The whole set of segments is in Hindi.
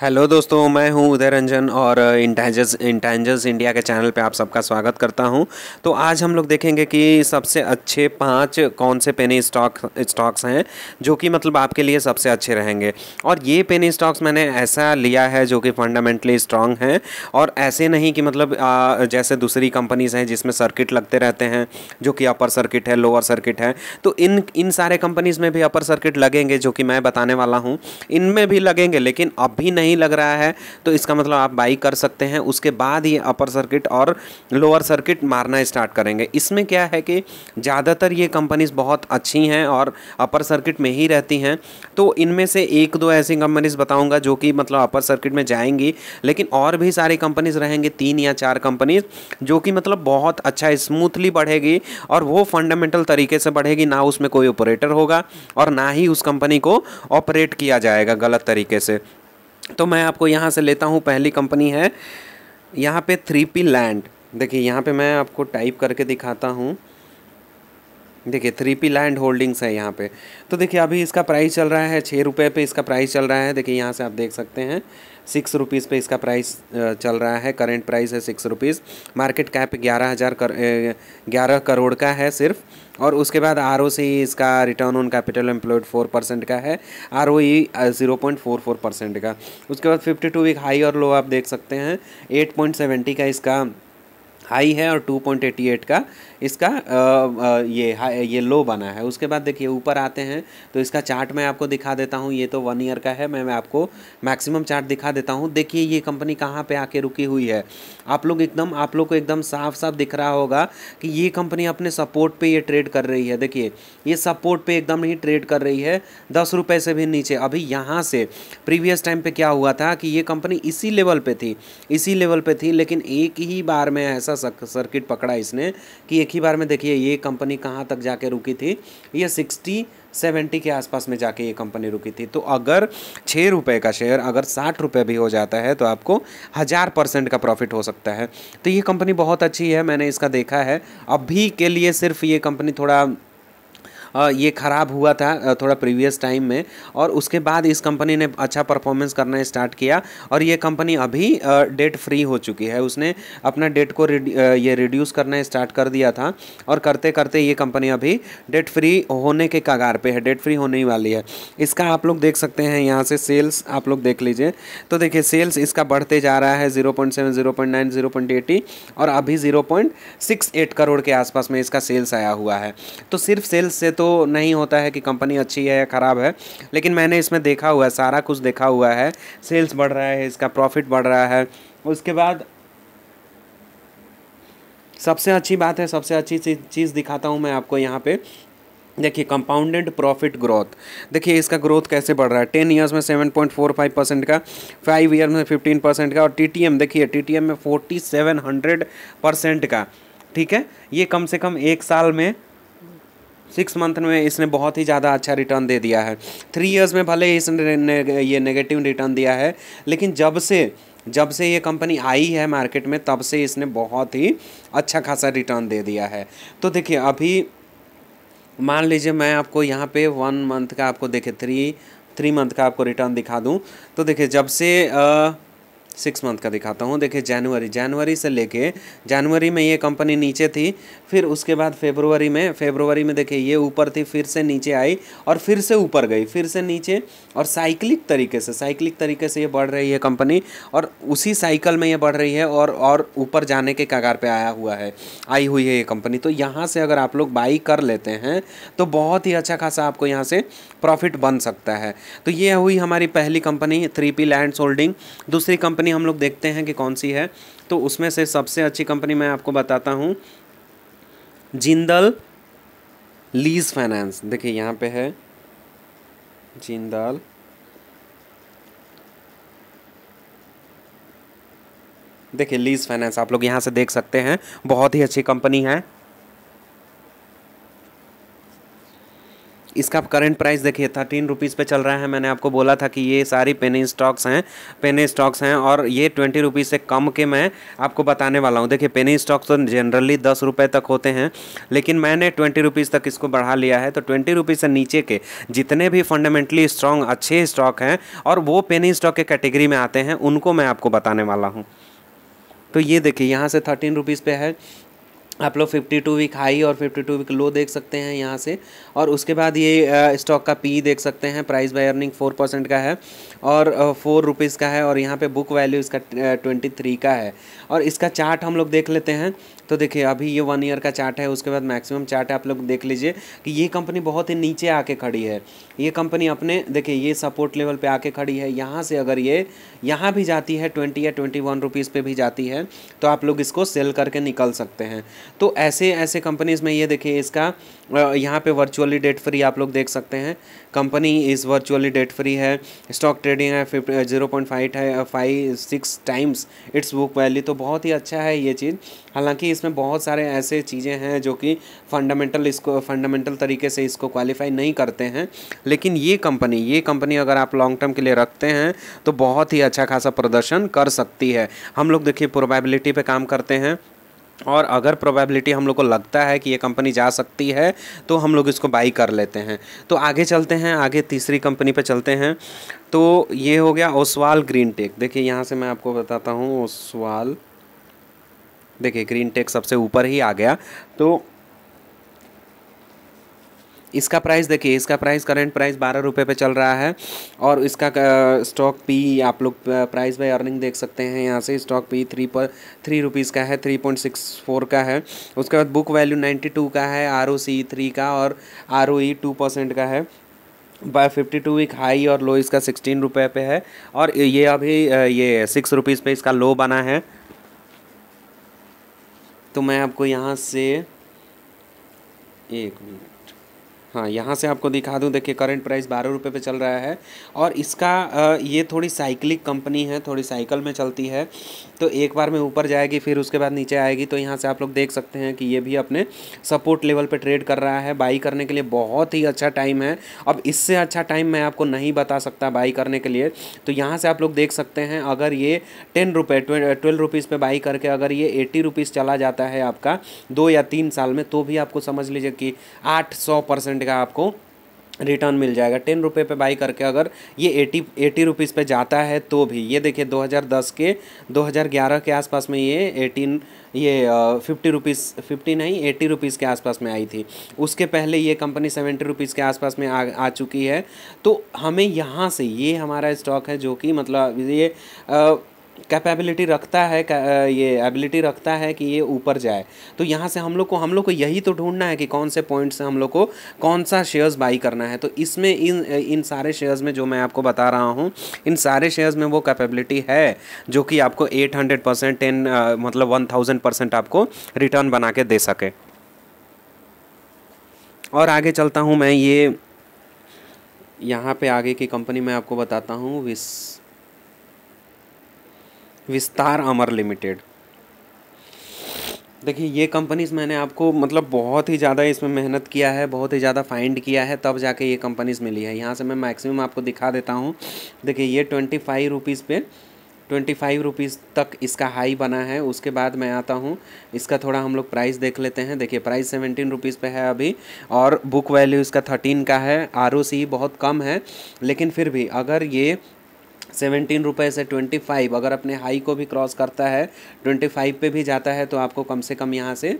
हेलो दोस्तों मैं हूं उदय रंजन और इंटेंजस इंटेंजस इंडिया के चैनल पे आप सबका स्वागत करता हूं तो आज हम लोग देखेंगे कि सबसे अच्छे पांच कौन से पेनी स्टॉक स्टॉक्स हैं जो कि मतलब आपके लिए सबसे अच्छे रहेंगे और ये पेनी स्टॉक्स मैंने ऐसा लिया है जो कि फंडामेंटली स्ट्रांग हैं और ऐसे नहीं कि मतलब आ, जैसे दूसरी कंपनीज हैं जिसमें सर्किट लगते रहते हैं जो कि अपर सर्किट है लोअर सर्किट है तो इन इन सारे कंपनीज़ में भी अपर सर्किट लगेंगे जो कि मैं बताने वाला हूँ इनमें भी लगेंगे लेकिन अभी नहीं नहीं लग रहा है तो इसका मतलब आप बाई कर सकते हैं उसके बाद ये अपर सर्किट और लोअर सर्किट मारना स्टार्ट करेंगे इसमें क्या है कि ज़्यादातर ये कंपनीज बहुत अच्छी हैं और अपर सर्किट में ही रहती हैं तो इनमें से एक दो ऐसी कंपनीज बताऊँगा जो कि मतलब अपर सर्किट में जाएंगी लेकिन और भी सारी कंपनीज रहेंगी तीन या चार कंपनीज जो कि मतलब बहुत अच्छा स्मूथली बढ़ेगी और वो फंडामेंटल तरीके से बढ़ेगी ना उसमें कोई ऑपरेटर होगा और ना ही उस कंपनी को ऑपरेट किया जाएगा गलत तरीके से तो मैं आपको यहाँ से लेता हूँ पहली कंपनी है यहाँ पे थ्री पी लैंड देखिए यहाँ पे मैं आपको टाइप करके दिखाता हूँ देखिए थ्री पी लैंड होल्डिंग्स है यहाँ पे तो देखिए अभी इसका प्राइस चल रहा है छः रुपये पर इसका प्राइस चल रहा है देखिए यहाँ से आप देख सकते हैं सिक्स रुपीज़ पे इसका प्राइस चल रहा है करेंट प्राइस है सिक्स रुपीज़ मार्केट कैप ग्यारह हज़ार कर ग्यारह करोड़ का है सिर्फ और उसके बाद आर ओ सी इसका return on capital employed four percent का है R O E zero point four four percent का उसके बाद फिफ्टी टू वीक हाई और लो आप देख सकते हैं एट पॉइंट सेवेंटी का इसका हाई है और 2.88 का इसका ये हाई ये लो बना है उसके बाद देखिए ऊपर आते हैं तो इसका चार्ट मैं आपको दिखा देता हूँ ये तो वन ईयर का है मैं मैं आपको मैक्सिमम चार्ट दिखा देता हूँ देखिए ये कंपनी कहाँ पे आके रुकी हुई है आप लोग एकदम आप लोग को एकदम साफ साफ दिख रहा होगा कि ये कंपनी अपने सपोर्ट पर ये ट्रेड कर रही है देखिए ये सपोर्ट पर एकदम ही ट्रेड कर रही है दस रुपये से भी नीचे अभी यहाँ से प्रीवियस टाइम पर क्या हुआ था कि ये कंपनी इसी लेवल पर थी इसी लेवल पर थी लेकिन एक ही बार में ऐसा ऐसा सर्किट पकड़ा इसने कि एक ही बार में देखिए ये कंपनी कहाँ तक जाके रुकी थी ये सिक्सटी सेवेंटी के आसपास में जाके ये कंपनी रुकी थी तो अगर छः रुपये का शेयर अगर साठ रुपये भी हो जाता है तो आपको हज़ार परसेंट का प्रॉफिट हो सकता है तो ये कंपनी बहुत अच्छी है मैंने इसका देखा है अभी के लिए सिर्फ ये कंपनी थोड़ा ये ख़राब हुआ था थोड़ा प्रीवियस टाइम में और उसके बाद इस कंपनी ने अच्छा परफॉर्मेंस करना स्टार्ट किया और ये कंपनी अभी डेट फ्री हो चुकी है उसने अपना डेट को ये रिड्यूस करना स्टार्ट कर दिया था और करते करते ये कंपनी अभी डेट फ्री होने के कगार पे है डेट फ्री होने ही वाली है इसका आप लोग देख सकते हैं यहाँ से सेल्स आप लोग देख लीजिए तो देखिए सेल्स इसका बढ़ते जा रहा है zero point seven zero point nine zero point eighty और अभी zero point six eight crore के आसपास में इसका सेल्स आया हुआ है तो सिर्फ सेल्स से तो तो नहीं होता है कि कंपनी अच्छी है या ख़राब है लेकिन मैंने इसमें देखा हुआ है सारा कुछ देखा हुआ है सेल्स बढ़ रहा है इसका प्रॉफिट बढ़ रहा है उसके बाद सबसे अच्छी बात है सबसे अच्छी चीज़ दिखाता हूँ मैं आपको यहाँ पे देखिए कंपाउंडेड प्रॉफिट ग्रोथ देखिए इसका ग्रोथ कैसे बढ़ रहा है टेन इयर्स में seven point four five percent का फाइव ईयर में फिफ्टीन परसेंट का और टी टी एम देखिए टी टी एम में फोर्टी सेवन हंड्रेड परसेंट का ठीक है ये कम से कम एक साल में सिक्स मंथ में इसने बहुत ही ज़्यादा अच्छा रिटर्न दे दिया है थ्री इयर्स में भले ही इसने ने, ये नेगेटिव रिटर्न दिया है लेकिन जब से जब से ये कंपनी आई है मार्केट में तब से इसने बहुत ही अच्छा खासा रिटर्न दे दिया है तो देखिए अभी मान लीजिए मैं आपको यहाँ पे वन मंथ का आपको देखिए थ्री थ्री मंथ का आपको रिटर्न दिखा दूँ तो देखिए जब से आ, सिक्स मंथ का दिखाता हूँ देखिए जनवरी जनवरी से लेके जनवरी में ये कंपनी नीचे थी फिर उसके बाद फेब्रुवरी में फेब्रुवरी में देखिए ये ऊपर थी फिर से नीचे आई और फिर से ऊपर गई फिर से नीचे और साइक्लिक तरीके से साइक्लिक तरीके से ये बढ़ रही है कंपनी और उसी साइकिल में ये बढ़ रही है और और ऊपर जाने के कगार पर आया हुआ है आई हुई है ये कंपनी तो यहाँ से अगर आप लोग बाई कर लेते हैं तो बहुत ही अच्छा खासा आपको यहाँ से प्रॉफिट बन सकता है तो ये हुई हमारी पहली company three P land holding दूसरी कंपनी कंपनी हम लोग देखते हैं कि कौन सी है तो उसमें से सबसे अच्छी कंपनी मैं आपको बताता हूँ जिंदल लीज फाइनेंस देखिए यहाँ पे है जिंदल देखिए लीज फाइनेंस आप लोग यहाँ से देख सकते हैं बहुत ही अच्छी कंपनी है इसका करंट प्राइस देखिए थर्टीन रुपीज़ पे चल रहा है मैंने आपको बोला था कि ये सारी पेनी स्टॉक्स हैं पेनी स्टॉक्स हैं और ये ट्वेंटी रुपीज़ से कम के मैं आपको बताने वाला हूँ देखिए पेनी स्टॉक्स तो जनरली दस रुपये तक होते हैं लेकिन मैंने ट्वेंटी रुपीज़ तक इसको बढ़ा लिया है तो ट्वेंटी रुपीज़ से नीचे के जितने भी फंडामेंटली स्ट्रॉन्ग अच्छे स्टॉक हैं और वो पेनी स्टॉक के कैटेगरी में आते हैं उनको मैं आपको बताने वाला हूँ तो ये देखिए यहाँ से थर्टीन रुपीज़ पे है आप लोग 52 वीक हाई और 52 वीक लो देख सकते हैं यहाँ से और उसके बाद ये स्टॉक का पी देख सकते हैं प्राइस बाय अर्निंग 4 परसेंट का है और फोर रुपीज़ का है और यहाँ पे बुक वैल्यू इसका 23 का है और इसका चार्ट हम लोग देख लेते हैं तो देखिए अभी ये वन ईयर का चार्ट है उसके बाद मैक्सिमम चार्ट है आप लोग देख लीजिए कि ये कंपनी बहुत ही नीचे आके खड़ी है ये कंपनी अपने देखिए ये सपोर्ट लेवल पे आके खड़ी है यहाँ से अगर ये यहाँ भी जाती है ट्वेंटी या ट्वेंटी वन रुपीज़ पर भी जाती है तो आप लोग इसको सेल करके निकल सकते हैं तो ऐसे ऐसे कंपनीज़ में ये देखिए इसका यहाँ पर वर्चुअली डेट फ्री आप लोग देख सकते हैं company is virtually debt free है स्टॉक ट्रेडिंग है जीरो पॉइंट फाइव है five six times its book value तो बहुत ही अच्छा है ये चीज़ हालांकि इसमें बहुत सारे ऐसे चीज़ें हैं जो कि फंडामेंटल इसको फंडामेंटल तरीके से इसको क्वालिफाई नहीं करते हैं लेकिन ये कंपनी ये कंपनी अगर आप लॉन्ग टर्म के लिए रखते हैं तो बहुत ही अच्छा खासा प्रदर्शन कर सकती है हम लोग देखिए प्रोबेबिलिटी पे काम करते हैं और अगर प्रोबेबिलिटी हम लोग को लगता है कि ये कंपनी जा सकती है तो हम लोग इसको बाई कर लेते हैं तो आगे चलते हैं आगे तीसरी कंपनी पे चलते हैं तो ये हो गया ओसवाल ग्रीन टेक देखिए यहाँ से मैं आपको बताता हूँ ओसवाल देखिए ग्रीन टेक सबसे ऊपर ही आ गया तो इसका प्राइस देखिए इसका प्राइस करेंट प्राइस बारह रुपये पे चल रहा है और इसका स्टॉक पी आप लोग प्राइस बाय अर्निंग देख सकते हैं यहाँ से स्टॉक पी थ्री पर थ्री रुपीज़ का है थ्री पॉइंट सिक्स फोर का है उसके बाद बुक वैल्यू नाइन्टी टू का है आर ओ सी थ्री का और R O E two percent का है by fifty two week high और लो इसका सिक्सटीन रुपये पे है और ये अभी ये सिक्स रुपीज़ पे इसका लो बना है तो मैं आपको यहाँ से एक मिनट हाँ यहाँ से आपको दिखा दूँ देखिए करंट प्राइस बारह रुपये पर चल रहा है और इसका ये थोड़ी साइकिलिक कंपनी है थोड़ी साइकिल में चलती है तो एक बार में ऊपर जाएगी फिर उसके बाद नीचे आएगी तो यहाँ से आप लोग देख सकते हैं कि ये भी अपने सपोर्ट लेवल पर ट्रेड कर रहा है बाई करने के लिए बहुत ही अच्छा टाइम है अब इससे अच्छा टाइम मैं आपको नहीं बता सकता बाई करने के लिए तो यहाँ से आप लोग देख सकते हैं अगर ये टेन रुपये ट्वेल्व रुपीज़ पर बाई करके अगर ये एटी रुपीज़ चला जाता है आपका दो या तीन साल में तो भी आपको समझ लीजिए कि आठ सौ परसेंट परसेंट का आपको रिटर्न मिल जाएगा टेन रुपये पर बाई करके अगर ये एटी एटी रुपीज़ पर जाता है तो भी ये देखिए 2010 के 2011 के आसपास में ये एटीन ये फिफ्टी रुपीज़ फिफ्टी नहीं एटी रुपीज़ के आसपास में आई थी उसके पहले ये कंपनी सेवेंटी रुपीज़ के आसपास में आ आ चुकी है तो हमें यहाँ से ये हमारा स्टॉक है जो कि मतलब ये आ, कैपेबिलिटी रखता है ये एबिलिटी रखता है कि ये ऊपर जाए तो यहाँ से हम लोग को हम लोग को यही तो ढूंढना है कि कौन से पॉइंट से हम लोग को कौन सा शेयर्स बाई करना है तो इसमें इन इन सारे शेयर्स में जो मैं आपको बता रहा हूँ इन सारे शेयर्स में वो कैपेबिलिटी है जो कि आपको एट हंड्रेड परसेंट टेन मतलब वन थाउजेंड परसेंट आपको रिटर्न बना के दे सके और आगे चलता हूँ मैं ये यहाँ पे आगे की कंपनी मैं आपको बताता हूँ विस विस्तार अमर लिमिटेड देखिए ये कंपनीज मैंने आपको मतलब बहुत ही ज़्यादा इसमें मेहनत किया है बहुत ही ज़्यादा फाइंड किया है तब जाके ये कंपनीज मिली है यहाँ से मैं मैक्सिमम आपको दिखा देता हूँ देखिए ये ट्वेंटी फाइव रुपीज़ पे ट्वेंटी फाइव रुपीज़ तक इसका हाई बना है उसके बाद मैं आता हूँ इसका थोड़ा हम लोग प्राइस देख लेते हैं देखिए प्राइस सेवेंटीन रुपीज़ पे है अभी और बुक वैल्यू इसका थर्टीन का है आर बहुत कम है लेकिन फिर भी अगर ये सेवेंटीन रुपये से ट्वेंटी फाइव अगर अपने हाई को भी क्रॉस करता है ट्वेंटी फाइव पे भी जाता है तो आपको कम से कम यहाँ से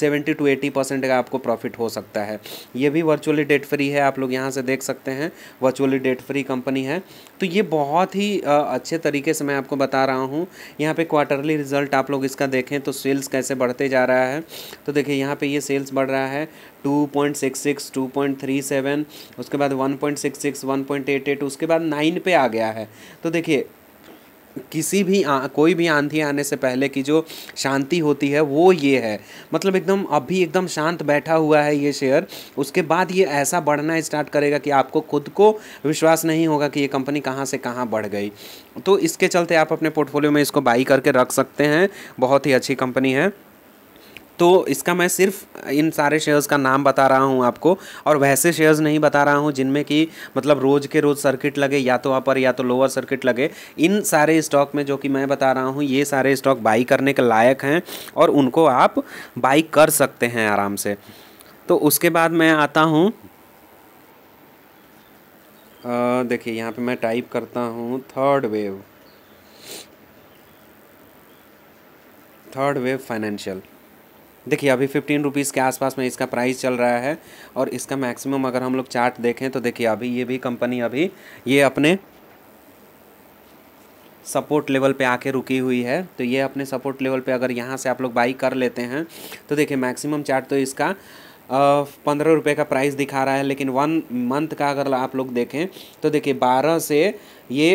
सेवेंटी टू एटी परसेंट का आपको प्रॉफिट हो सकता है ये भी वर्चुअली डेट फ्री है आप लोग यहाँ से देख सकते हैं वर्चुअली डेट फ्री कंपनी है तो ये बहुत ही आ, अच्छे तरीके से मैं आपको बता रहा हूँ यहाँ पे क्वार्टरली रिजल्ट आप लोग इसका देखें तो सेल्स कैसे बढ़ते जा रहा है तो देखिए यहाँ पर ये सेल्स बढ़ रहा है two point six six two point three seven उसके बाद one point six six one point eight eight उसके बाद नाइन पे आ गया है तो देखिए किसी भी आ, कोई भी आंधी आने से पहले की जो शांति होती है वो ये है मतलब एकदम अभी एकदम शांत बैठा हुआ है ये शेयर उसके बाद ये ऐसा बढ़ना स्टार्ट करेगा कि आपको खुद को विश्वास नहीं होगा कि ये कंपनी कहाँ से कहाँ बढ़ गई तो इसके चलते आप अपने पोर्टफोलियो में इसको बाई करके रख सकते हैं बहुत ही अच्छी कंपनी है तो इसका मैं सिर्फ इन सारे शेयर्स का नाम बता रहा हूँ आपको और वैसे शेयर्स नहीं बता रहा हूँ जिनमें कि मतलब रोज़ के रोज़ सर्किट लगे या तो अपर या तो लोअर सर्किट लगे इन सारे स्टॉक में जो कि मैं बता रहा हूँ ये सारे स्टॉक बाई करने के लायक हैं और उनको आप बाई कर सकते हैं आराम से तो उसके बाद मैं आता हूँ देखिए यहाँ पर मैं टाइप करता हूँ third wave third wave financial देखिए अभी फिफ्टीन रुपीज़ के आसपास में इसका प्राइस चल रहा है और इसका मैक्सिमम अगर हम लोग चार्ट देखें तो देखिए अभी ये भी कंपनी अभी ये अपने सपोर्ट लेवल पे आके रुकी हुई है तो ये अपने सपोर्ट लेवल पे अगर यहाँ से आप लोग बाई कर लेते हैं तो देखिए मैक्सिमम चार्ट तो इसका पंद्रह रुपये का प्राइस दिखा रहा है लेकिन वन मंथ का अगर आप लोग देखें तो देखिए बारह से ये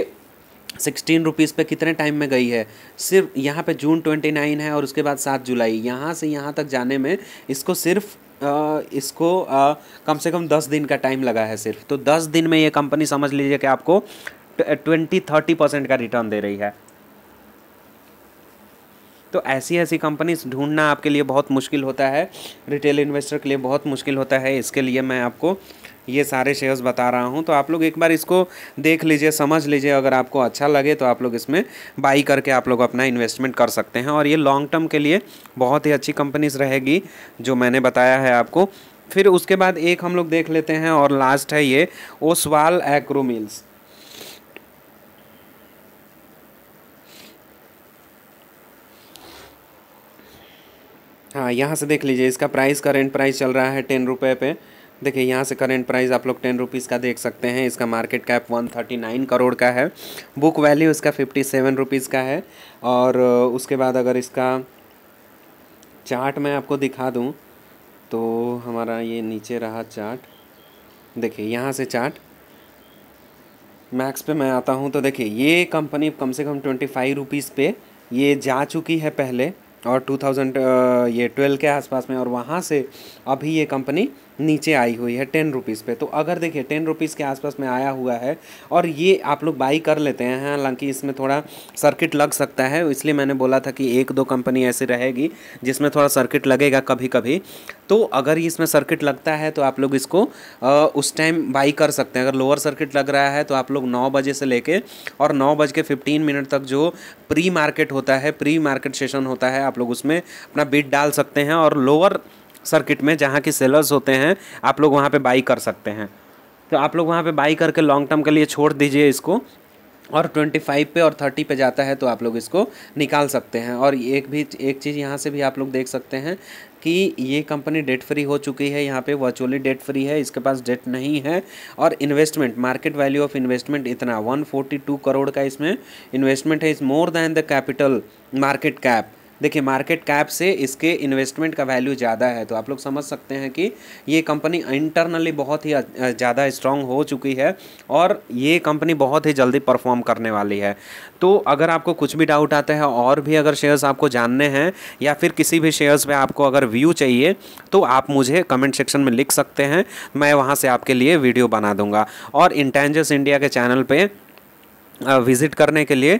सिक्सटीन रुपीज़ पे कितने टाइम में गई है सिर्फ यहाँ पे जून ट्वेंटी नाइन है और उसके बाद सात जुलाई यहाँ से यहाँ तक जाने में इसको सिर्फ आ, इसको आ, कम से कम दस दिन का टाइम लगा है सिर्फ तो दस दिन में ये कंपनी समझ लीजिए कि आपको ट्वेंटी थर्टी परसेंट का रिटर्न दे रही है तो ऐसी ऐसी कंपनीज ढूंढना आपके लिए बहुत मुश्किल होता है रिटेल इन्वेस्टर के लिए बहुत मुश्किल होता है इसके लिए मैं आपको ये सारे शेयर्स बता रहा हूँ तो आप लोग एक बार इसको देख लीजिए समझ लीजिए अगर आपको अच्छा लगे तो आप लोग इसमें बाई करके आप लोग अपना इन्वेस्टमेंट कर सकते हैं और ये लॉन्ग टर्म के लिए बहुत ही अच्छी कंपनीज रहेगी जो मैंने बताया है आपको फिर उसके बाद एक हम लोग देख लेते हैं और लास्ट है ये ओसवाल एग्रो मिल्स हाँ यहाँ से देख लीजिए इसका प्राइस करेंट प्राइस चल रहा है टेन रुपये पे देखिए यहाँ से करेंट प्राइस आप लोग टेन रुपीज़ का देख सकते हैं इसका market cap one thirty nine crore का है बुक वैल्यू इसका फिफ्टी सेवन रुपीज़ का है और उसके बाद अगर इसका चार्ट मैं आपको दिखा दूँ तो हमारा ये नीचे रहा चार्ट देखिए यहाँ से चार्ट मैक्स पे मैं आता हूँ तो देखिए ये कंपनी कम से कम ट्वेंटी फाइव रुपीज़ पे ये जा चुकी है पहले और टू थाउजेंड ये ट्वेल्व के आसपास में और वहाँ से अभी ये कंपनी नीचे आई हुई है टेन रुपीज़ पे तो अगर देखिए टेन रुपीज़ के आसपास में आया हुआ है और ये आप लोग बाई कर लेते हैं हालांकि इसमें थोड़ा सर्किट लग सकता है इसलिए मैंने बोला था कि एक दो कंपनी ऐसी रहेगी जिसमें थोड़ा सर्किट लगेगा कभी कभी तो अगर इसमें सर्किट लगता है तो आप लोग इसको आ, उस टाइम बाई कर सकते हैं अगर लोअर सर्किट लग रहा है तो आप लोग नौ बजे से ले और नौ बज के फिफ्टीन मिनट तक जो प्री मार्केट होता है प्री मार्केट सेशन होता है आप लोग उसमें अपना बिट डाल सकते हैं और लोअर सर्किट में जहाँ की सेलर्स होते हैं आप लोग वहाँ पर बाई कर सकते हैं तो आप लोग वहाँ पर बाई करके लॉन्ग टर्म के लिए छोड़ दीजिए इसको और 25 पे और 30 पे जाता है तो आप लोग इसको निकाल सकते हैं और एक भी एक चीज़ यहाँ से भी आप लोग देख सकते हैं कि ये कंपनी डेट फ्री हो चुकी है यहाँ पे वर्चुअली डेट फ्री है इसके पास डेट नहीं है और investment market value of investment इतना 142 करोड़ का इसमें इन्वेस्टमेंट है is more than the capital market cap देखिए मार्केट कैप से इसके इन्वेस्टमेंट का वैल्यू ज़्यादा है तो आप लोग समझ सकते हैं कि ये कंपनी इंटरनली बहुत ही ज़्यादा स्ट्रांग हो चुकी है और ये कंपनी बहुत ही जल्दी परफॉर्म करने वाली है तो अगर आपको कुछ भी डाउट आता है और भी अगर शेयर्स आपको जानने हैं या फिर किसी भी शेयर्स पर आपको अगर व्यू चाहिए तो आप मुझे कमेंट सेक्शन में लिख सकते हैं मैं वहाँ से आपके लिए वीडियो बना दूँगा और इंटेंजस इंडिया के चैनल पर विज़िट करने के लिए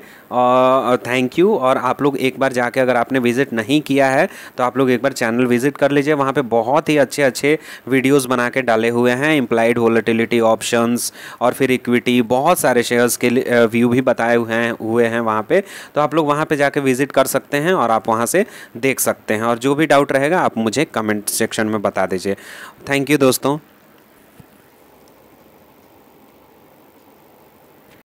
थैंक यू और आप लोग एक बार जाके अगर आपने विज़िट नहीं किया है तो आप लोग एक बार चैनल विज़िट कर लीजिए वहाँ पे बहुत ही अच्छे अच्छे वीडियोस बना के डाले हुए हैं इम्प्लाइड वोलेटिलिटी ऑप्शंस और फिर इक्विटी बहुत सारे शेयर्स के व्यू भी बताए हुए हैं हुए हैं वहाँ पर तो आप लोग वहाँ पर जाके विज़िट कर सकते हैं और आप वहाँ से देख सकते हैं और जो भी डाउट रहेगा आप मुझे कमेंट सेक्शन में बता दीजिए थैंक यू दोस्तों